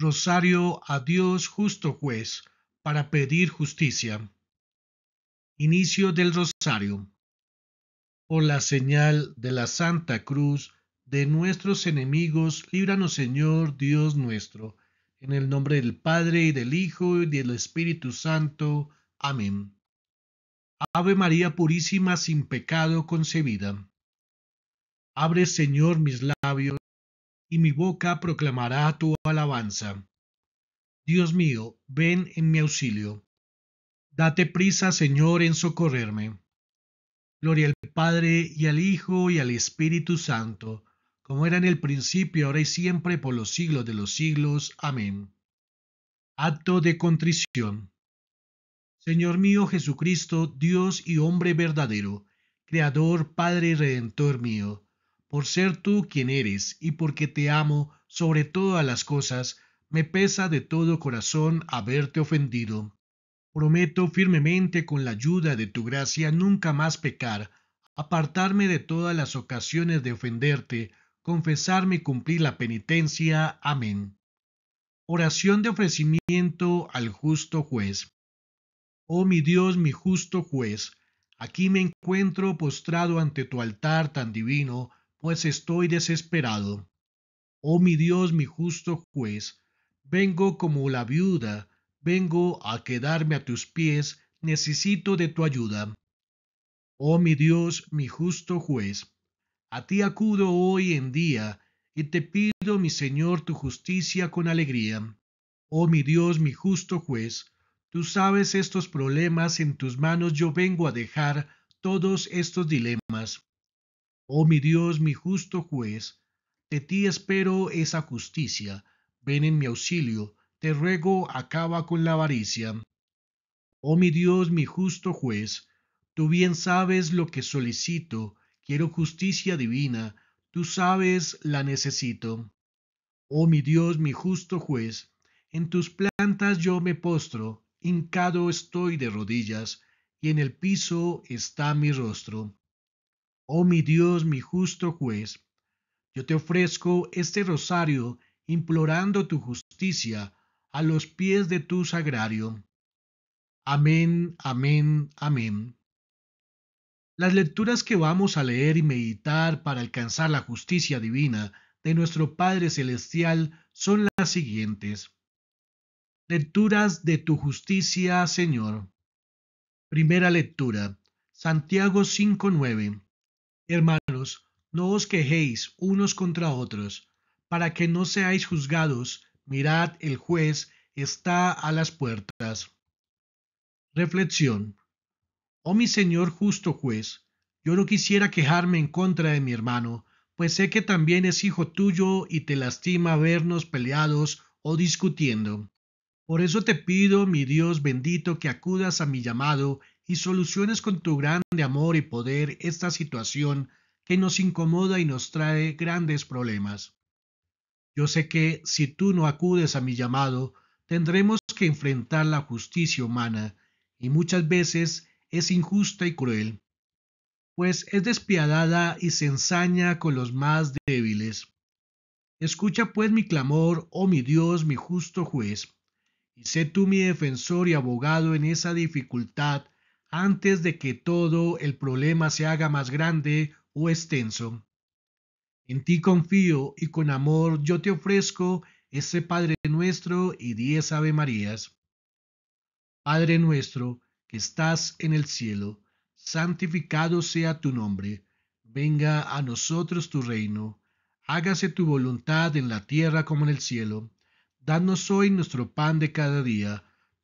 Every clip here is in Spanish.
rosario a Dios justo juez para pedir justicia. Inicio del rosario. Por la señal de la Santa Cruz de nuestros enemigos, líbranos Señor Dios nuestro, en el nombre del Padre y del Hijo y del Espíritu Santo. Amén. Ave María purísima, sin pecado concebida. Abre, Señor, mis labios y mi boca proclamará tu alabanza. Dios mío, ven en mi auxilio. Date prisa, Señor, en socorrerme. Gloria al Padre y al Hijo y al Espíritu Santo, como era en el principio, ahora y siempre, por los siglos de los siglos. Amén. Acto de contrición. Señor mío Jesucristo, Dios y hombre verdadero, Creador, Padre y Redentor mío, por ser tú quien eres y porque te amo sobre todas las cosas, me pesa de todo corazón haberte ofendido. Prometo firmemente con la ayuda de tu gracia nunca más pecar, apartarme de todas las ocasiones de ofenderte, confesarme y cumplir la penitencia. Amén. Oración de ofrecimiento al justo juez. Oh mi Dios, mi justo juez, aquí me encuentro postrado ante tu altar tan divino, pues estoy desesperado. Oh mi Dios, mi justo juez, vengo como la viuda, vengo a quedarme a tus pies, necesito de tu ayuda. Oh mi Dios, mi justo juez, a ti acudo hoy en día, y te pido, mi Señor, tu justicia con alegría. Oh mi Dios, mi justo juez, tú sabes estos problemas, en tus manos yo vengo a dejar todos estos dilemas. Oh mi Dios, mi justo juez, de ti espero esa justicia, ven en mi auxilio, te ruego acaba con la avaricia. Oh mi Dios, mi justo juez, tú bien sabes lo que solicito, quiero justicia divina, tú sabes la necesito. Oh mi Dios, mi justo juez, en tus plantas yo me postro, hincado estoy de rodillas, y en el piso está mi rostro. Oh mi Dios, mi justo juez, yo te ofrezco este rosario implorando tu justicia a los pies de tu sagrario. Amén, amén, amén. Las lecturas que vamos a leer y meditar para alcanzar la justicia divina de nuestro Padre Celestial son las siguientes. Lecturas de tu justicia, Señor. Primera lectura, Santiago 5.9. Hermanos, no os quejéis unos contra otros, para que no seáis juzgados, mirad, el juez está a las puertas. Reflexión. Oh mi Señor justo juez, yo no quisiera quejarme en contra de mi hermano, pues sé que también es hijo tuyo y te lastima vernos peleados o discutiendo. Por eso te pido, mi Dios bendito, que acudas a mi llamado y soluciones con tu grande amor y poder esta situación que nos incomoda y nos trae grandes problemas. Yo sé que si tú no acudes a mi llamado, tendremos que enfrentar la justicia humana, y muchas veces es injusta y cruel, pues es despiadada y se ensaña con los más débiles. Escucha pues mi clamor, oh mi Dios, mi justo juez, y sé tú mi defensor y abogado en esa dificultad antes de que todo el problema se haga más grande o extenso. En ti confío y con amor yo te ofrezco ese Padre nuestro y diez Ave Marías. Padre nuestro, que estás en el cielo, santificado sea tu nombre, venga a nosotros tu reino, hágase tu voluntad en la tierra como en el cielo. Danos hoy nuestro pan de cada día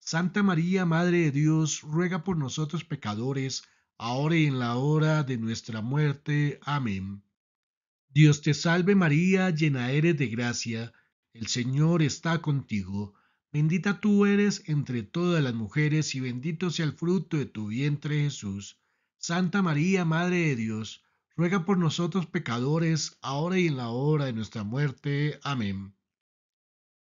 Santa María, Madre de Dios, ruega por nosotros pecadores, ahora y en la hora de nuestra muerte. Amén. Dios te salve María, llena eres de gracia, el Señor está contigo, bendita tú eres entre todas las mujeres y bendito sea el fruto de tu vientre Jesús. Santa María, Madre de Dios, ruega por nosotros pecadores, ahora y en la hora de nuestra muerte. Amén.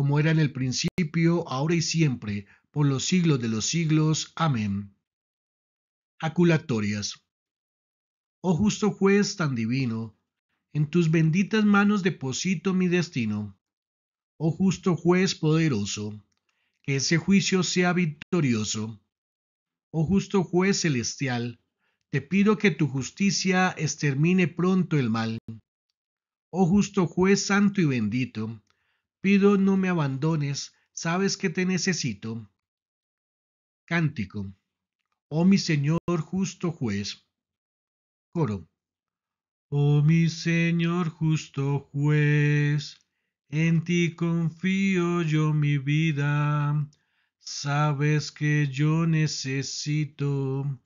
como era en el principio, ahora y siempre, por los siglos de los siglos. Amén. Aculatorias Oh justo juez tan divino, en tus benditas manos deposito mi destino. Oh justo juez poderoso, que ese juicio sea victorioso. Oh justo juez celestial, te pido que tu justicia extermine pronto el mal. Oh justo juez santo y bendito, Pido no me abandones, sabes que te necesito. Cántico. Oh mi Señor justo juez. Coro. Oh mi Señor justo juez, en ti confío yo mi vida. Sabes que yo necesito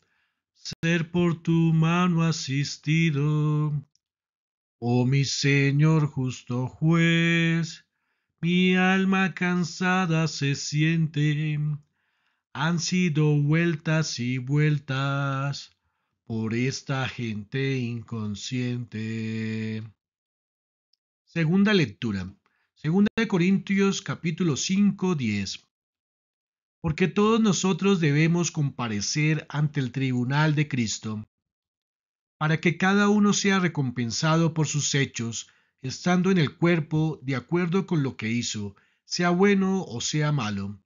ser por tu mano asistido. Oh mi Señor justo juez, mi alma cansada se siente, han sido vueltas y vueltas por esta gente inconsciente. Segunda lectura. Segunda de Corintios capítulo 5, 10. Porque todos nosotros debemos comparecer ante el tribunal de Cristo, para que cada uno sea recompensado por sus hechos estando en el cuerpo de acuerdo con lo que hizo, sea bueno o sea malo.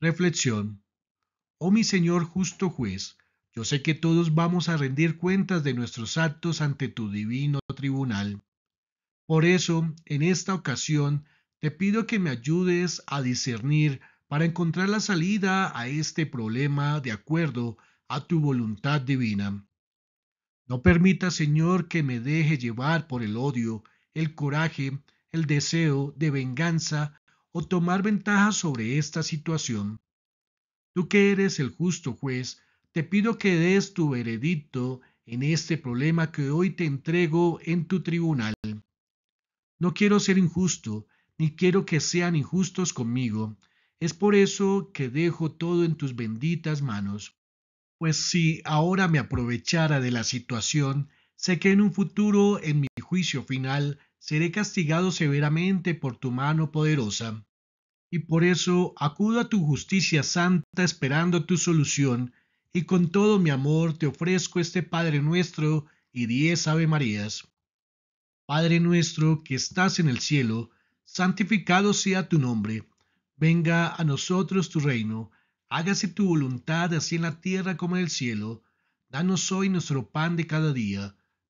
Reflexión. Oh mi Señor justo juez, yo sé que todos vamos a rendir cuentas de nuestros actos ante tu divino tribunal. Por eso, en esta ocasión, te pido que me ayudes a discernir para encontrar la salida a este problema de acuerdo a tu voluntad divina. No permita, Señor, que me deje llevar por el odio, el coraje, el deseo de venganza o tomar ventaja sobre esta situación. Tú que eres el justo juez, te pido que des tu veredicto en este problema que hoy te entrego en tu tribunal. No quiero ser injusto, ni quiero que sean injustos conmigo. Es por eso que dejo todo en tus benditas manos. Pues si ahora me aprovechara de la situación, sé que en un futuro en mi juicio final seré castigado severamente por tu mano poderosa. Y por eso acudo a tu justicia santa esperando tu solución, y con todo mi amor te ofrezco este Padre nuestro y diez Ave Marías. Padre nuestro que estás en el cielo, santificado sea tu nombre, venga a nosotros tu reino, hágase tu voluntad así en la tierra como en el cielo, danos hoy nuestro pan de cada día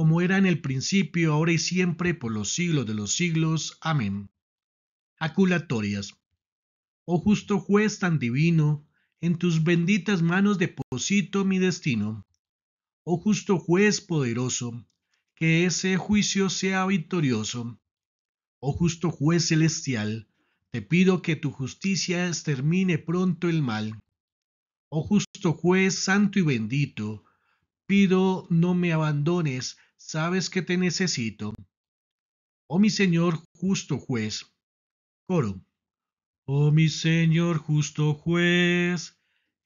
como era en el principio, ahora y siempre, por los siglos de los siglos. Amén. Aculatorias. Oh justo juez tan divino, en tus benditas manos deposito mi destino. Oh justo juez poderoso, que ese juicio sea victorioso. Oh justo juez celestial, te pido que tu justicia extermine pronto el mal. Oh justo juez santo y bendito, pido no me abandones, sabes que te necesito. Oh mi Señor justo juez. Coro. Oh mi Señor justo juez,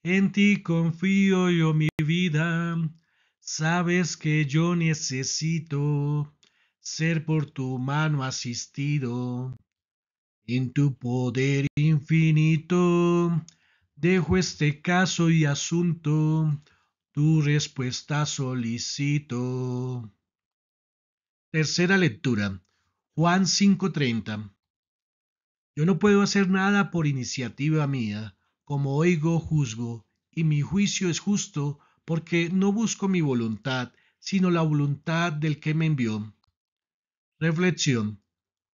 en ti confío yo mi vida, sabes que yo necesito ser por tu mano asistido. En tu poder infinito, dejo este caso y asunto tu respuesta solicito. Tercera lectura. Juan 5:30. Yo no puedo hacer nada por iniciativa mía, como oigo, juzgo, y mi juicio es justo, porque no busco mi voluntad, sino la voluntad del que me envió. Reflexión.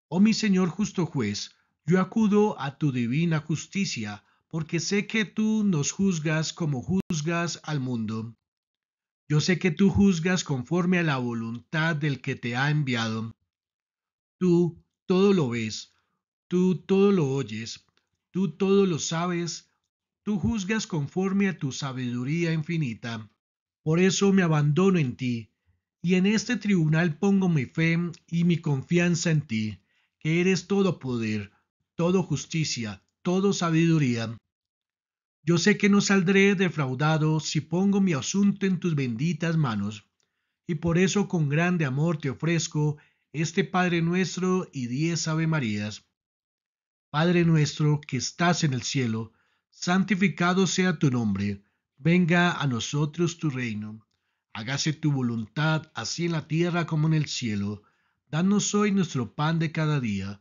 Oh mi Señor justo juez, yo acudo a tu divina justicia, porque sé que tú nos juzgas como juzgas al mundo. Yo sé que tú juzgas conforme a la voluntad del que te ha enviado. Tú todo lo ves, tú todo lo oyes, tú todo lo sabes, tú juzgas conforme a tu sabiduría infinita. Por eso me abandono en ti, y en este tribunal pongo mi fe y mi confianza en ti, que eres todo poder, todo justicia, todo sabiduría. Yo sé que no saldré defraudado si pongo mi asunto en tus benditas manos, y por eso con grande amor te ofrezco este Padre nuestro y diez Ave Marías. Padre nuestro que estás en el cielo, santificado sea tu nombre, venga a nosotros tu reino, hágase tu voluntad así en la tierra como en el cielo. Danos hoy nuestro pan de cada día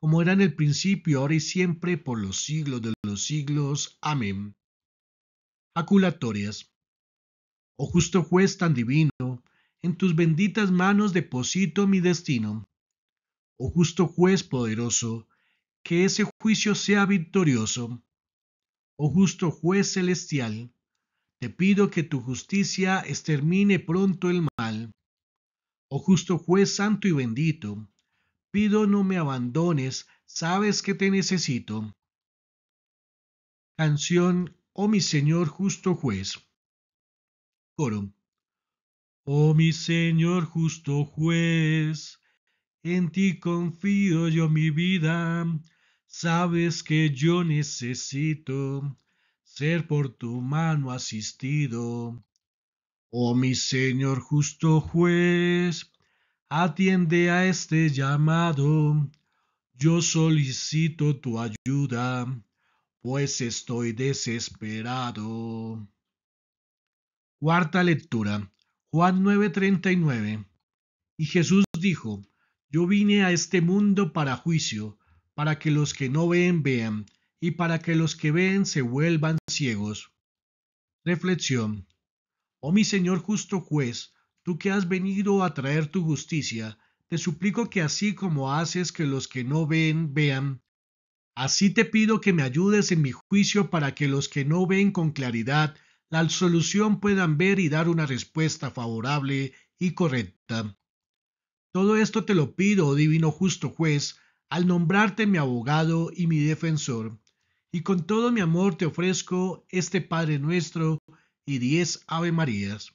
como era en el principio, ahora y siempre, por los siglos de los siglos. Amén. Aculatorias. Oh justo juez tan divino, en tus benditas manos deposito mi destino. Oh justo juez poderoso, que ese juicio sea victorioso. Oh justo juez celestial, te pido que tu justicia extermine pronto el mal. Oh justo juez santo y bendito, pido no me abandones, sabes que te necesito. Canción, oh mi Señor justo juez. Coro. Oh mi Señor justo juez, en ti confío yo mi vida, sabes que yo necesito ser por tu mano asistido. Oh mi Señor justo juez, Atiende a este llamado, yo solicito tu ayuda, pues estoy desesperado. Cuarta lectura, Juan 9:39. Y Jesús dijo, Yo vine a este mundo para juicio, para que los que no ven vean, y para que los que ven se vuelvan ciegos. Reflexión. Oh mi Señor justo juez, tú que has venido a traer tu justicia, te suplico que así como haces que los que no ven vean, así te pido que me ayudes en mi juicio para que los que no ven con claridad la solución puedan ver y dar una respuesta favorable y correcta. Todo esto te lo pido, oh divino justo juez, al nombrarte mi abogado y mi defensor. Y con todo mi amor te ofrezco este Padre nuestro y diez Ave Marías.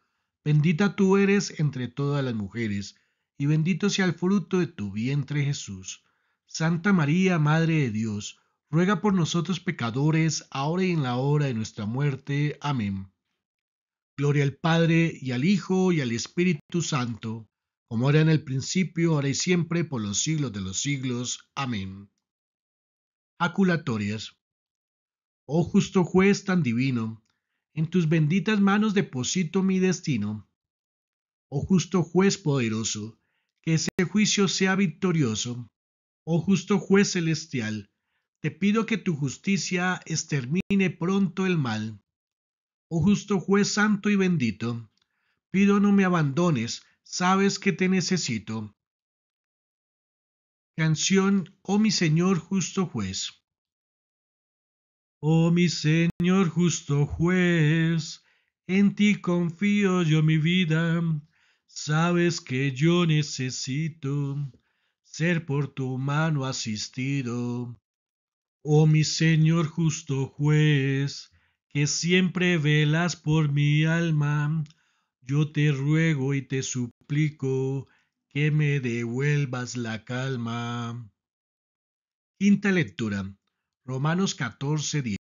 Bendita tú eres entre todas las mujeres, y bendito sea el fruto de tu vientre Jesús. Santa María, Madre de Dios, ruega por nosotros pecadores, ahora y en la hora de nuestra muerte. Amén. Gloria al Padre, y al Hijo, y al Espíritu Santo, como era en el principio, ahora y siempre, por los siglos de los siglos. Amén. Aculatorias. Oh justo juez tan divino, en tus benditas manos deposito mi destino. Oh justo juez poderoso, que ese juicio sea victorioso. Oh justo juez celestial, te pido que tu justicia extermine pronto el mal. Oh justo juez santo y bendito, pido no me abandones, sabes que te necesito. Canción, oh mi Señor justo juez. Oh mi Señor justo juez, en ti confío yo mi vida, sabes que yo necesito ser por tu mano asistido. Oh mi Señor justo juez, que siempre velas por mi alma, yo te ruego y te suplico que me devuelvas la calma. Quinta lectura Romanos 14:10.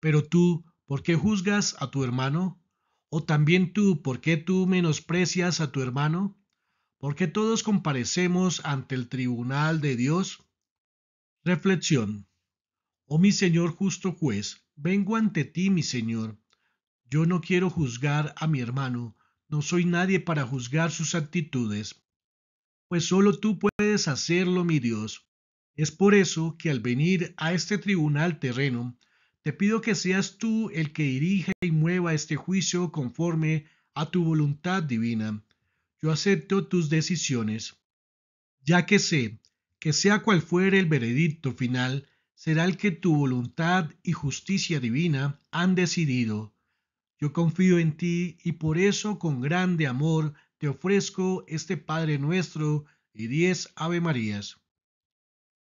Pero tú, ¿por qué juzgas a tu hermano? ¿O también tú, por qué tú menosprecias a tu hermano? Porque todos comparecemos ante el tribunal de Dios? Reflexión. Oh mi Señor justo juez, vengo ante ti, mi Señor. Yo no quiero juzgar a mi hermano, no soy nadie para juzgar sus actitudes, pues solo tú puedes hacerlo, mi Dios. Es por eso que al venir a este tribunal terreno, te pido que seas tú el que dirija y mueva este juicio conforme a tu voluntad divina. Yo acepto tus decisiones, ya que sé que sea cual fuere el veredicto final, será el que tu voluntad y justicia divina han decidido. Yo confío en ti y por eso con grande amor te ofrezco este Padre nuestro y diez Ave Marías.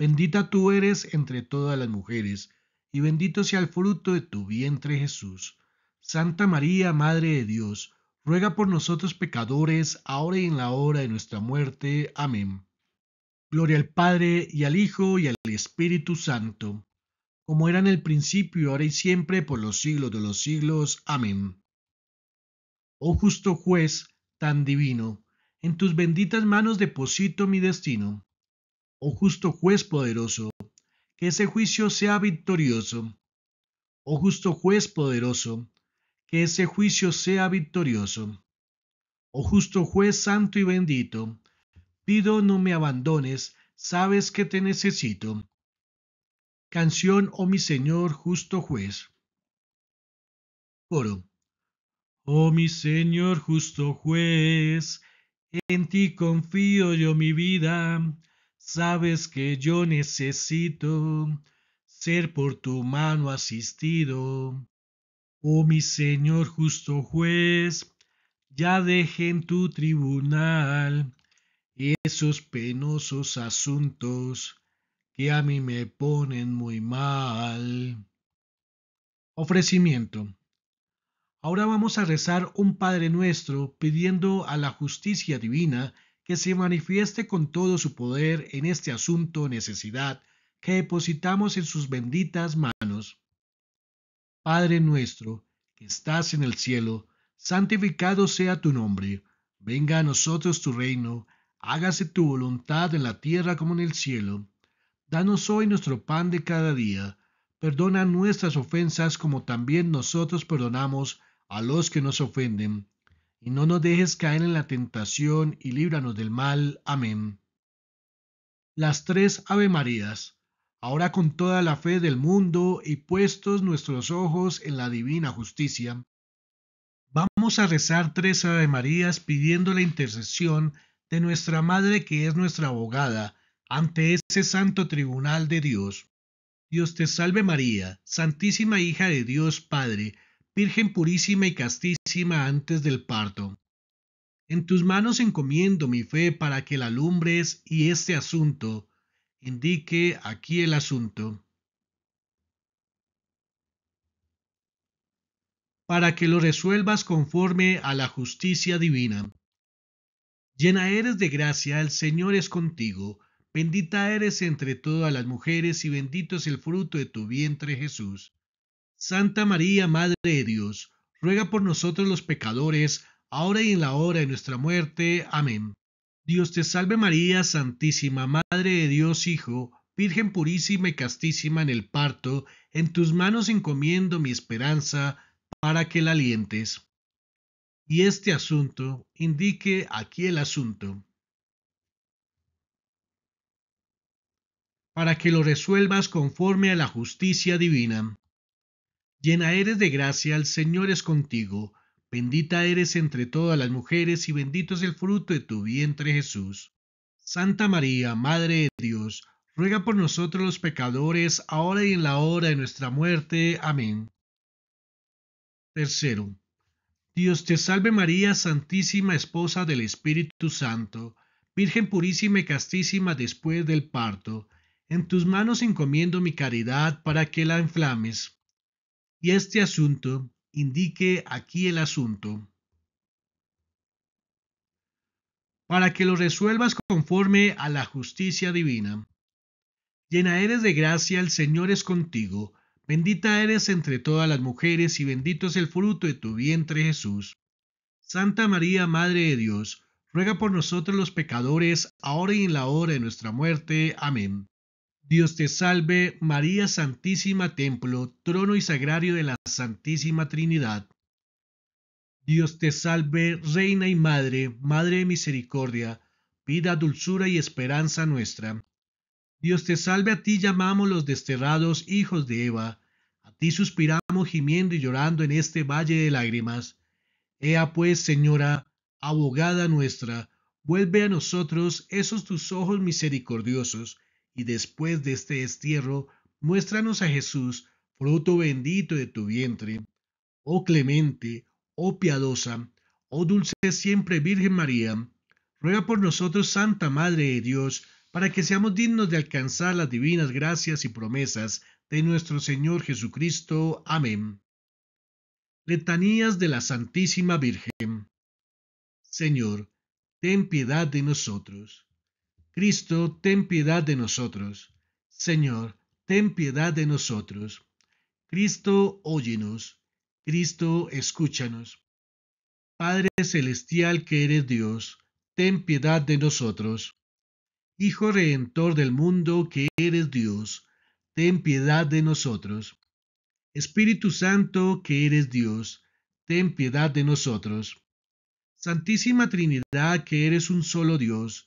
Bendita tú eres entre todas las mujeres, y bendito sea el fruto de tu vientre Jesús. Santa María, Madre de Dios, ruega por nosotros pecadores, ahora y en la hora de nuestra muerte. Amén. Gloria al Padre, y al Hijo, y al Espíritu Santo, como era en el principio, ahora y siempre, por los siglos de los siglos. Amén. Oh justo juez, tan divino, en tus benditas manos deposito mi destino oh justo juez poderoso, que ese juicio sea victorioso. Oh justo juez poderoso, que ese juicio sea victorioso. Oh justo juez santo y bendito, pido no me abandones, sabes que te necesito. Canción, oh mi Señor, justo juez. Coro. Oh mi Señor, justo juez, en ti confío yo mi vida Sabes que yo necesito ser por tu mano asistido. Oh mi Señor justo juez, ya deje en tu tribunal esos penosos asuntos que a mí me ponen muy mal. Ofrecimiento. Ahora vamos a rezar un Padre nuestro pidiendo a la justicia divina que se manifieste con todo su poder en este asunto necesidad que depositamos en sus benditas manos. Padre nuestro, que estás en el cielo, santificado sea tu nombre, venga a nosotros tu reino, hágase tu voluntad en la tierra como en el cielo. Danos hoy nuestro pan de cada día, perdona nuestras ofensas como también nosotros perdonamos a los que nos ofenden y no nos dejes caer en la tentación, y líbranos del mal. Amén. Las tres Ave Marías, ahora con toda la fe del mundo y puestos nuestros ojos en la divina justicia, vamos a rezar tres Ave Marías pidiendo la intercesión de nuestra Madre que es nuestra abogada ante ese santo tribunal de Dios. Dios te salve María, Santísima Hija de Dios Padre, Virgen purísima y castísima antes del parto. En tus manos encomiendo mi fe para que la alumbres y este asunto indique aquí el asunto. Para que lo resuelvas conforme a la justicia divina. Llena eres de gracia, el Señor es contigo, bendita eres entre todas las mujeres y bendito es el fruto de tu vientre Jesús. Santa María, Madre de Dios, ruega por nosotros los pecadores, ahora y en la hora de nuestra muerte. Amén. Dios te salve María, Santísima, Madre de Dios Hijo, Virgen purísima y castísima en el parto, en tus manos encomiendo mi esperanza, para que la alientes. Y este asunto indique aquí el asunto. Para que lo resuelvas conforme a la justicia divina. Llena eres de gracia, el Señor es contigo. Bendita eres entre todas las mujeres y bendito es el fruto de tu vientre Jesús. Santa María, Madre de Dios, ruega por nosotros los pecadores, ahora y en la hora de nuestra muerte. Amén. Tercero. Dios te salve María, Santísima Esposa del Espíritu Santo, Virgen purísima y castísima después del parto. En tus manos encomiendo mi caridad para que la inflames y este asunto indique aquí el asunto, para que lo resuelvas conforme a la justicia divina. Llena eres de gracia, el Señor es contigo, bendita eres entre todas las mujeres y bendito es el fruto de tu vientre Jesús. Santa María, Madre de Dios, ruega por nosotros los pecadores, ahora y en la hora de nuestra muerte. Amén. Dios te salve, María Santísima Templo, trono y sagrario de la Santísima Trinidad. Dios te salve, Reina y Madre, Madre de Misericordia, vida, dulzura y esperanza nuestra. Dios te salve, a ti llamamos los desterrados hijos de Eva, a ti suspiramos gimiendo y llorando en este valle de lágrimas. Ea pues, Señora, abogada nuestra, vuelve a nosotros esos tus ojos misericordiosos, y después de este destierro, muéstranos a Jesús, fruto bendito de tu vientre. Oh clemente, oh piadosa, oh dulce siempre Virgen María, ruega por nosotros, Santa Madre de Dios, para que seamos dignos de alcanzar las divinas gracias y promesas de nuestro Señor Jesucristo. Amén. Letanías de la Santísima Virgen. Señor, ten piedad de nosotros. Cristo, ten piedad de nosotros. Señor, ten piedad de nosotros. Cristo, óyenos. Cristo, escúchanos. Padre celestial que eres Dios, ten piedad de nosotros. Hijo redentor del mundo que eres Dios, ten piedad de nosotros. Espíritu Santo que eres Dios, ten piedad de nosotros. Santísima Trinidad que eres un solo Dios,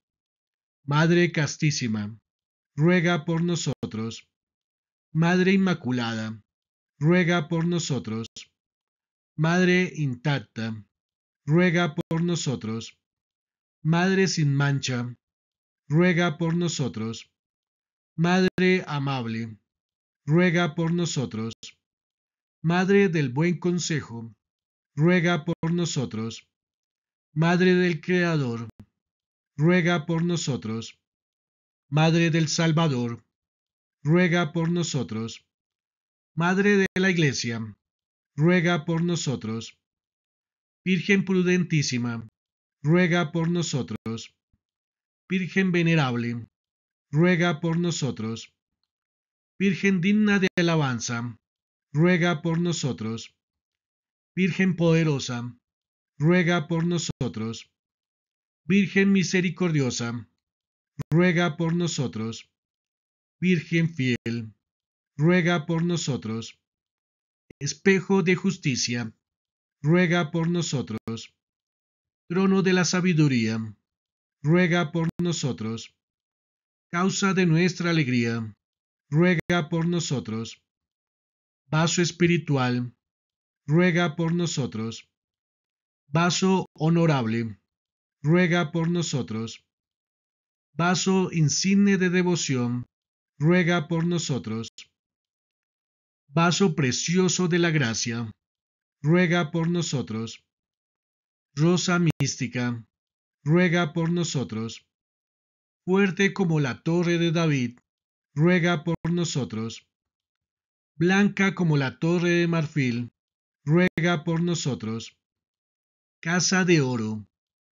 Madre castísima, ruega por nosotros. Madre inmaculada, ruega por nosotros. Madre intacta, ruega por nosotros. Madre sin mancha, ruega por nosotros. Madre amable, ruega por nosotros. Madre del buen consejo, ruega por nosotros. Madre del Creador, ruega por nosotros. Madre del Salvador, ruega por nosotros. Madre de la Iglesia, ruega por nosotros. Virgen prudentísima, ruega por nosotros. Virgen venerable, ruega por nosotros. Virgen digna de alabanza, ruega por nosotros. Virgen poderosa, ruega por nosotros. Virgen misericordiosa, ruega por nosotros. Virgen fiel, ruega por nosotros. Espejo de justicia, ruega por nosotros. Trono de la sabiduría, ruega por nosotros. Causa de nuestra alegría, ruega por nosotros. Vaso espiritual, ruega por nosotros. Vaso honorable, ruega por nosotros. Vaso insigne de devoción, ruega por nosotros. Vaso precioso de la gracia, ruega por nosotros. Rosa mística, ruega por nosotros. Fuerte como la torre de David, ruega por nosotros. Blanca como la torre de marfil, ruega por nosotros. Casa de oro,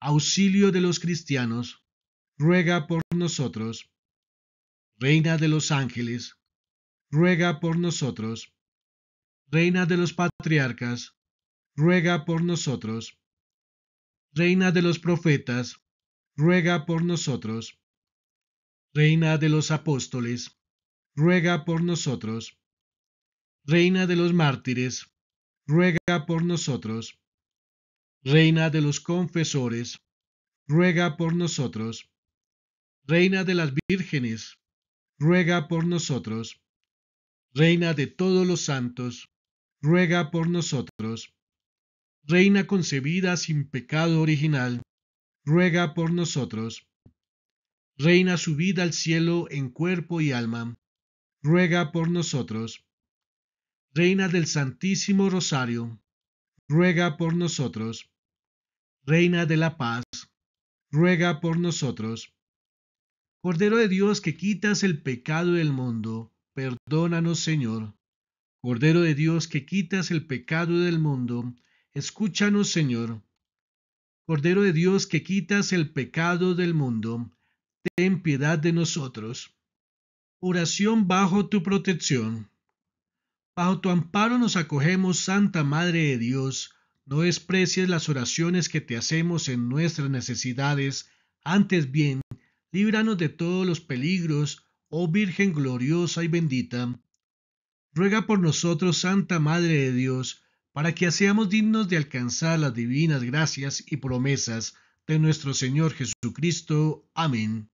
auxilio de los cristianos, ruega por nosotros. Reina de los ángeles, ruega por nosotros. Reina de los patriarcas, ruega por nosotros. Reina de los profetas, ruega por nosotros. Reina de los apóstoles, ruega por nosotros. Reina de los mártires, ruega por nosotros. Reina de los confesores, ruega por nosotros. Reina de las vírgenes, ruega por nosotros. Reina de todos los santos, ruega por nosotros. Reina concebida sin pecado original, ruega por nosotros. Reina subida al cielo en cuerpo y alma, ruega por nosotros. Reina del Santísimo Rosario, ruega por nosotros. Reina de la paz, ruega por nosotros. Cordero de Dios que quitas el pecado del mundo, perdónanos Señor. Cordero de Dios que quitas el pecado del mundo, escúchanos Señor. Cordero de Dios que quitas el pecado del mundo, ten piedad de nosotros. Oración bajo tu protección. Bajo tu amparo nos acogemos, Santa Madre de Dios. No desprecies las oraciones que te hacemos en nuestras necesidades. Antes bien, líbranos de todos los peligros, oh Virgen gloriosa y bendita. Ruega por nosotros, Santa Madre de Dios, para que seamos dignos de alcanzar las divinas gracias y promesas de nuestro Señor Jesucristo. Amén.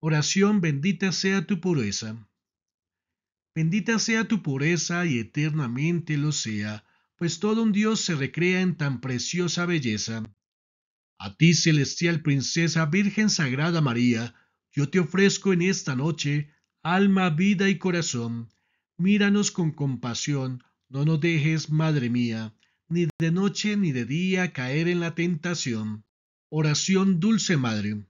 Oración bendita sea tu pureza. Bendita sea tu pureza y eternamente lo sea, pues todo un Dios se recrea en tan preciosa belleza. A ti, celestial princesa, Virgen Sagrada María, yo te ofrezco en esta noche alma, vida y corazón. Míranos con compasión, no nos dejes, Madre mía, ni de noche ni de día caer en la tentación. Oración Dulce Madre.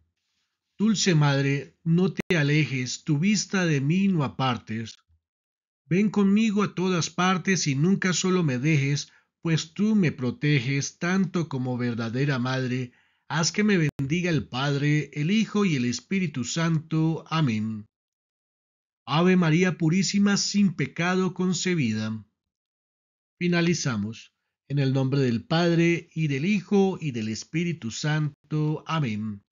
Dulce Madre, no te alejes, tu vista de mí no apartes. Ven conmigo a todas partes y nunca solo me dejes, pues tú me proteges tanto como verdadera madre. Haz que me bendiga el Padre, el Hijo y el Espíritu Santo. Amén. Ave María Purísima, sin pecado concebida. Finalizamos. En el nombre del Padre, y del Hijo, y del Espíritu Santo. Amén.